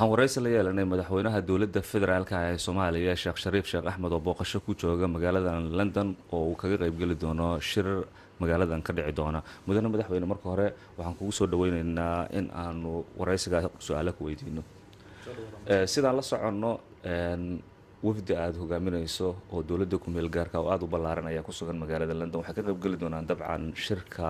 waxaan wareysi la yeelanay madaxweynaha dowladda federaalka ah ee soomaaliya sheekh shariif sheekh axmed oo booqasho ku jooga magaalada london oo uu kaga qaybgeli doono shir magaaladan ka dhici doona mudane madaxweyne marka hore waxaan kugu soo dhaweyneynaa in aanu waraysigaa su-aale ku weydiino eh, sidaan la soconno wafdi aada hogaaminayso oo dowladda ku meel gaarka ah oo aada u ballaaran ayaa ku sugan magaalada london waxay ka qaybgeli doonaan dabcan shirka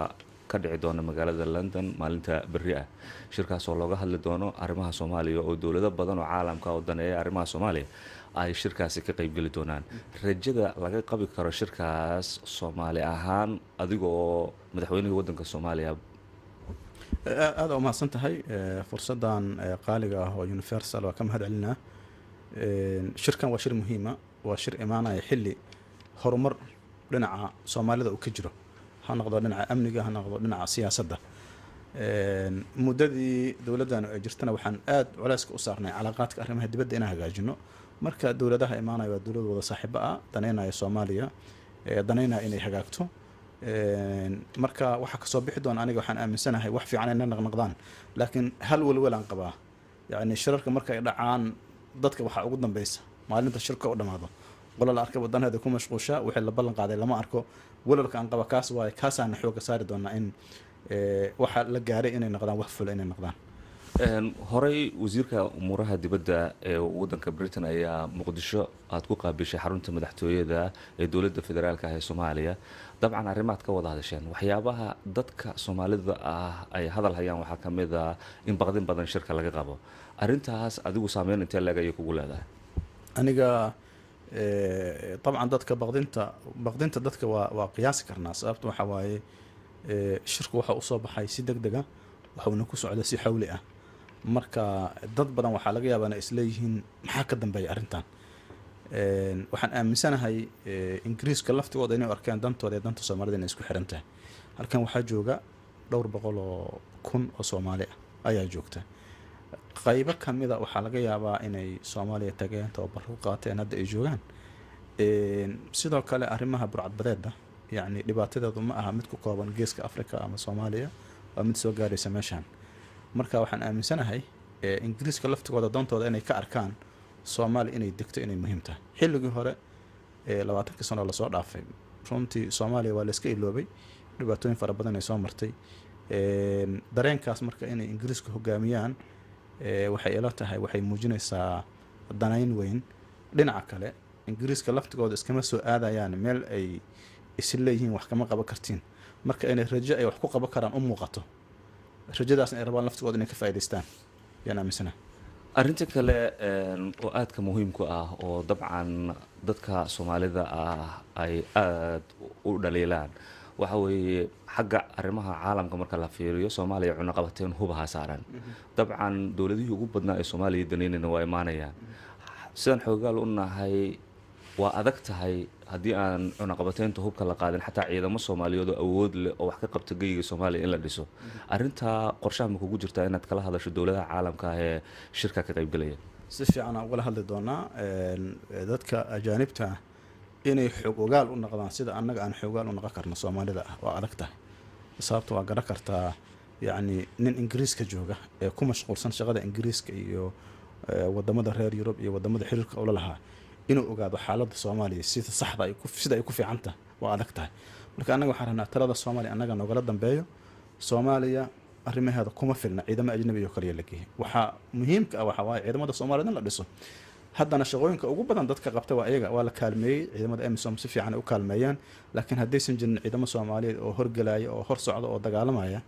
ka dhici doona magaalada london maalinta berri ah shirkaasoo looga hadli doono arrimaha soomaaliya oo dowlado badan oo caalamka oo daneeya arrimaha soomaaliya ay shirkaasi ka qeybgeli doonaan rajada laga qabi karo shirkaas soomaali ahaan adiga oo madaxweyniga wadanka soomaaliya aada umahadsan tahay eh, fursadan eh, qaaliga ah oo universal waa ka mahad celinaa shirkan waa shir muhiima waa shir imaanaya xilli horumar dhinaca soomaalida uu ka jiro ha noqdo dhinaca amniga ha noqdo dhinaca siyaasadda muddadii dowladdanu ay jirtana waxaan aad culeyska u saarnay calaaqaadka arrimaha dibadda inaan hagaajino marka dowladaha imaanaya waa dowlad wada saaxiibo ah danaynaya soomaaliya danaynaya inay hagaagto marka waxaa kasoo bixi doona aniga waxaan aaminsanahay wax fiican inay naqnaqdaan laakiin hal welwelaan qabaa yacni shirarka marka ay dhacaan dadka waxaa ugu dambaysa maalinta shirka u dhammaado qolala arkay wadanaheeda ku mashquusha wixii la ballan qaaday lama arko walolka aan qaba kaas waay kaasaana xooga saari doonaa in eh, waxa la gaaray inay noqdaan wax fula inay noqdaan horey wasiirka umuuraha dibadda ee wadanka britain ayaa muqdisho aada ku qaabishay xarunta madaxtooyada ee dowladda federaalka ah ee soomaaliya dabcan arrimaad ka wada hadasheen waxyaabaha dadka soomaalida ah ay hadal hayaan waxaa ka mid a ah in baqdin badan shirka laga qabo arrintaas adigu saameyn intee leeg ayay kugu leedahay aniga dabcan dadka baqdinta baqdinta dadka waa waa qiyaasi karnaa sababta waxaa waaye shirku waxa usoo baxay si deg dega ah, waxauna ku socda si xawli ah marka dad badan waxaa laga yaabaa inay isleeyihiin maxaa ka dambeeya arrintan waxaan aaminsanahay ingiriiska laftigooda inay arkeen dantooda ee danta soomaalida inay isku xiran tahay halkan waxaa jooga dhowr boqol oo kun oo soomaali ah ayaa joogta qaybo kamida waxaa laga yaabaa inay soomaaliya tageen tababarro u qaateen hadda ay joogaan sidoo kale arrimaha burcadbadeeda yacni dhibaatadeedu ma aha mid ku kooban geeska africa ama soomaaliya waa mid soo gaaraysa meeshaan marka waxaan aaminsanahay ingiriiska laftigooda doontooda inay ka arkaan soomaaliya inay degto inay muhiim tahay xilligii hore labaatankii sanoo lasoo dhaafay runtii soomaaliya waa layska iloobay dhibaatooyin fara badan ay soo martay dareenkaas marka inay ingiriiska hogaamiyaan waxay ila tahay waxay muujinaysaa danayn weyn dhinaca kale ingiriiska laftigooda iskama soo aadayaan meel ay leeyihiin wax kama qaban kartiin marka inay rajo ay wax ku qaban karaan u muuqato rajadaasna ay rabaan laftigooda inay ka faa'idaystaan yaan aaminsanaa arrinta kale oo aadka muhiimku ah oo dabcan dadka soomaalida ah ay aada u dhaliilaan waxa weeye xagga arrimaha caalamka marka la fiiriyo soomaaliya cunaqabateen hubaha saaran dabcan dowladihii ugu badnaa ee soomaaliya daneynayna waa imaanayaan sidaan xoogaal u nahay waa adag tahay haddii aan cunaqabateynta hubka la qaadin xataa ciidamo soomaaliyeed oo awood leh oo wax ka qabta geyga soomaaliya in la dhiso arrintaa qorshaha ma kugu jirtaa inaad kala hadasho dowladaha caalamka ah ee shirka ka qaybgalaya si fiicanaan ugala hadli doonaa dadka ajaanibta ah inay xoog ogaal u noqdaan sida annaga aan xoogaal u noqon karno soomaalida ah waa adag tahay sababta waa garan kartaa yacni nin ingiriiska jooga ee ku mashquulsan shaqada ingiriiska iyo wadamada reer yurub iyo wadamada xiriirka ula lahaa inuu ogaado xaalada soomaaliya sida saxda sida ay ku fiicantah waa adag tahay marka annaga waxaan rabnaa talada soomaaliya annaga nogala dambeeyo soomaaliya arrimaheeda kuma filna ciidamo ajnabi oo kaliya la geeyay waxaa muhiimka ah waxaa waaye ciidamada soomaaliyad in la dhiso haddana shaqooyinka ugu badan dadka qabta waa iyaga waa la kaalmeeyey ciidamada emisom si fiican ay u kaalmeeyaan laakiin haddaysan jirin ciidamo soomaaliyeed oo horgelaya oo hor socda oo dagaalamaya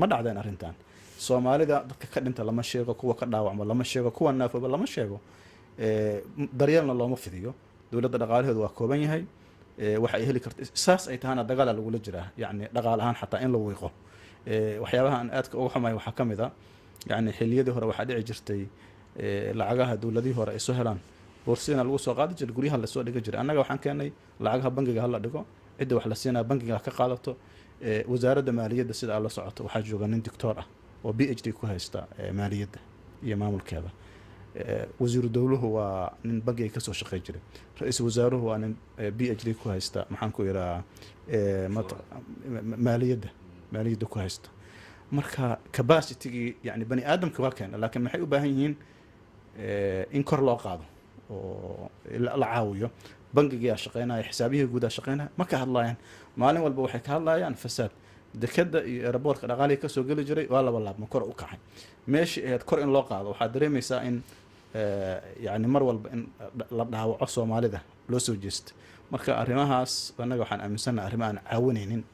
ma dhacdeen arrintan soomaalida dadka ka dhinta lama sheego kuwa ka dhaawacmo lama sheego kuwa naafooba lama sheego eh, daryeelna looma fidiyo dowladda dhaqaalaheedu waa kooban yahay eh, waxa ay heli karta saas ay tahana dagaala lagula jiraa yacni dhaqaal ahaan xataa in la wiiqo eh, waxyaabaha aan aadka uga xumahay waxaa ka mid a yacni xilliyadii hore waxaa dhici jirtay lacagaha dowladihii hore ay soo helaan boorsina lagu soo qaadi jira guryaha lasoo dhiga jira annaga waxaan keenay lacagaha bangiga hala dhigo cidda wax la siinaa bangiga ka qaadato wasaaradda maaliyadda sida aad la socoto waxaa jooga nin dictoor ah oo b h d ku haysta maaliyadda iyo maamulkeeda wasiiru dowluhu waa nin bangiga kasoo shaqey jiray ra-iisul wasaaruhu waa nin b h d ku haysta maxaan ku ihahaa maaliyadda maaliyadda ku haysta marka capacitigii yani bani aadamka waa keena laakiin maxay u baahan yihiin Eh, in kor loo qaado oo la caawiyo bangigiyaa shaqeynaya xisaabihii guudaa shaqeynaya ma ka hadlayaan maalin walba waxay ka hadlayaan fasaad dekada iyo eraboorka dhaqaalihii kasoo geli jiray waa laba laabma kor u kacay meeshii ahayd kor in loo qaado waxaad dareemaysaa in eh, yacni mar walba in la dhaawaco soomaalida loo soo jeesta marka arrimahaas annaga waxaan aaminsannaha arrimo aan caawinaynin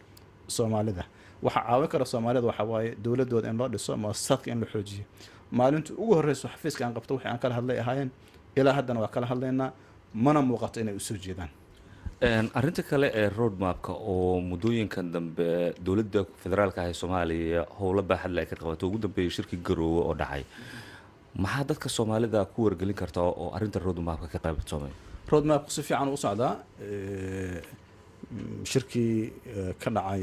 soomaalida waxa caawin kara soomaalida waxaa waaye dowladooda in loo dhiso muasasaadka in la xoojiyo maalinta ugu horeyso xafiiska aan qabto wixii aan kala hadlay ahaayeen ilaa haddana waa kala hadlaynaa mana muuqato inay usoo jeedaan arrinta kale ee roadmapka oo muddooyinka dambe dowladda federaalka ah ee soomaaliya howlo baaxadle ay ka qabato ugu dambeeyay shirki garoowe oo dhacay maxaa dadka soomaalida ku wargelin kartaa oo arrinta roadmapka ka qaybsoomayn roadmapku si fiican u socdaa shirkii ka dhacay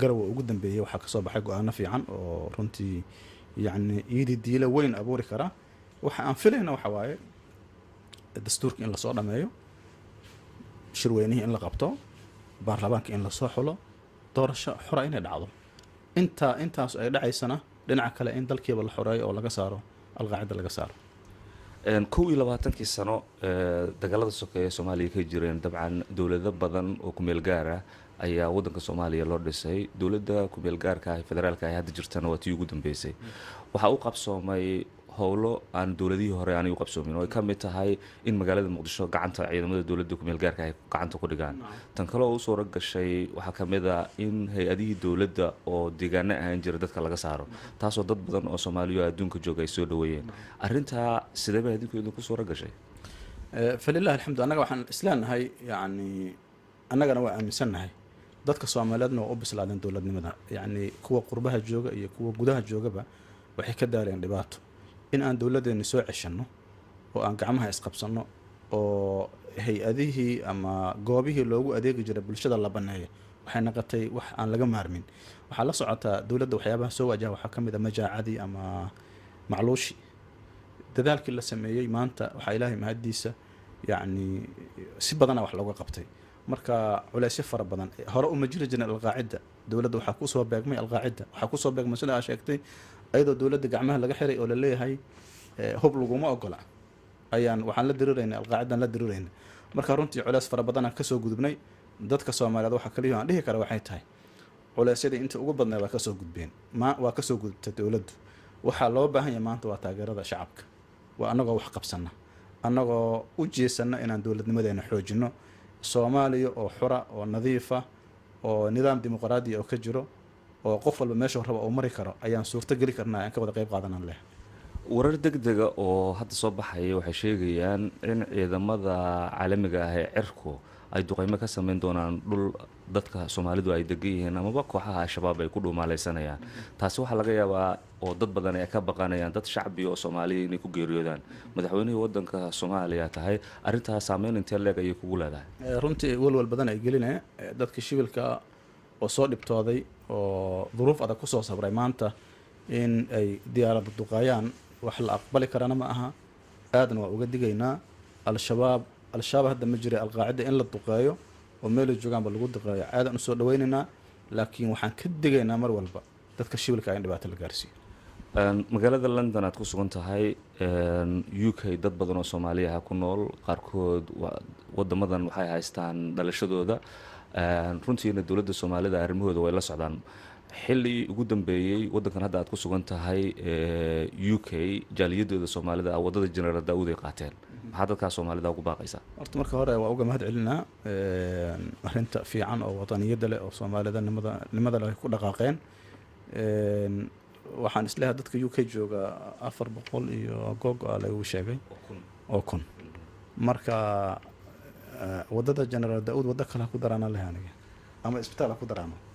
garoowe ugu dambeeyey waxaa kasoo baxay go-aano fiican oo runtii yacni iidi diilo weyn abuuri karaa waxa aan filayna waxa waaye dastuurka in lasoo dhameeyo shirweynihii in la qabto baarlamaanka in lasoo xulo doorasho xora inay dhacdo intaa intaas ay dhacaysana dhinaca kale in dalkiiba la xoreeyo oo laga saaro alqaacida laga saaro kow iyo labaatankii sano dagaalada sokeeya soomaaliya ka jireen dabcan dowlado badan oo ku meel gaar ah ayaa wadanka soomaaliya loo dhisay dowlada kumeel gaarka ah federaalka ah hadda jirtana waa tii ugu dambeysay waxaa u qabsoomay howlo aan dowladihii hore aanay u qabsoomin oo ay ka tahay in magaalada muqdisho gacanta ciidamada dowladda kumeel gaarka ah gacanta ku dhigaan tan kale u suura gashay waxaa ka ah in hay-adihii dowladda oo deegaano ahaan jira dadka laga saaro taasoo dad badan oo soomaaliyo adduunka jooga ay soo dhoweeyeen arrintaa sidee bay adinku suura gashay eh, falilah alxamdu annaga waxaan islaan nahay annagana waa aaminsannahay dadka soomaaliyeedna waa u bislaadeen dowladnimada yani kuwa qurbaha jooga iyo kuwa gudaha joogaba waxay ka daaleen dhibaato in aan dowladdeena soo ceshanno oo aan gacmaha isqabsanno oo hay-adihii ama goobihii loogu adeegi jiray bulshada la banneeya waxay naqotay wax aan laga maarmin waxaa la socotaa dowladda waxyaabaha soo waajaha waxaa ka mid a ah majaacadii ama macluushi dadaalkii la sameeyey maanta waxaa ilaahay mahaddiisa yacnii si badana wax looga qabtay marka culeysyo fara badan hore uma jiri jirin alqaacida dowladda waxaa kusoo beegmay alqaacida waxaa kusoo beegmay sida aa sheegtay ayadoo dowladda gacmaha laga xiray oo laleeyahay eh, hub laguma ogola ayaan waxaan la diriirayna alqaacidan la diriirayna marka runtii culeys fara badanaan kasoo gudubnay dadka soomaaliyeed waxa kaliyo aan dhihi kara waxay tahay culeysyadii inta ugu badnay waa kasoo gudbeen waa kasoo gudubta dowladdu waxaa loo baahan yahay maanta waa taageerada shacabka waa annagoo wax qabsana annagoo u jeesana inaan dowladnimadeena xoojino soomaaliya oo xura oo nadiifa oo nidaam dimuqraadiya oo ka jiro oo qof walba meesha raba oo mari karo ayaan suurtogeli karnaa aan ka wada qayb qaadanan leh warar deg dega oo hadda soo baxaya waxay sheegayaan in ciidamada caalamiga ah ee cirku ay duqeymo ka sameyn doonaan dhul dadka soomaalidu ay degan yihiin amaba kooxaha al-shabaab ay ku dhuumaalaysanayaan taasi waxaa laga yaabaa oo dad badan ay ka baqanayaan dad shacbi oo soomaaliya inay ku geeriyoodaan madaxweynihii waddanka soomaaliya tahay arrintaa saameyn intee leeg ayay kugu leedahay eh, runtii walwal badan ay gelina eh, dadka shibilka oo soo dhibtooday oo duruuf adag kusoo sabray maanta in ay diyaarada duqaayaan wax la aqbali karana ma aha aadna waa uga digaynaa al-shabaab al-shabaab hadda ma jira alqaacida in la duqeeyo oo meelay joogaanba lagu diqaayo caadan usoo dhaweynaynaa laakiin waxaan ka degaynaa mar walba dadka shibilka ah in dhibaato la gaarsiiyo magaalada london aad ku sugan tahay u k dad badan oo soomaaliyaha ah ku nool qaarkood wadamadan waxay haystaan dhalashadooda runtiina dowladda soomaalida arrimahooda way la socdaan xilli ugu dambeeyey wadankan hadda aad ku sugan tahay u k jaaliyadooda soomaalida waddada jeneraal daawud ay qaateen maxaad dadkaa soomaalida ugu baaqaysaa horta marka hore waa uga mahad celinaa arinta fiican oo wadaniyadda leh oo soomaalida nimada nimada leh ay ku dhaqaaqeen waxaan isleehay dadka u k jooga afar boqol iyo gog a lagu sheegay oo kun marka wadada generaal da-uud waddo kale ku daraana leh aniga ama isbitaal ha ku daraano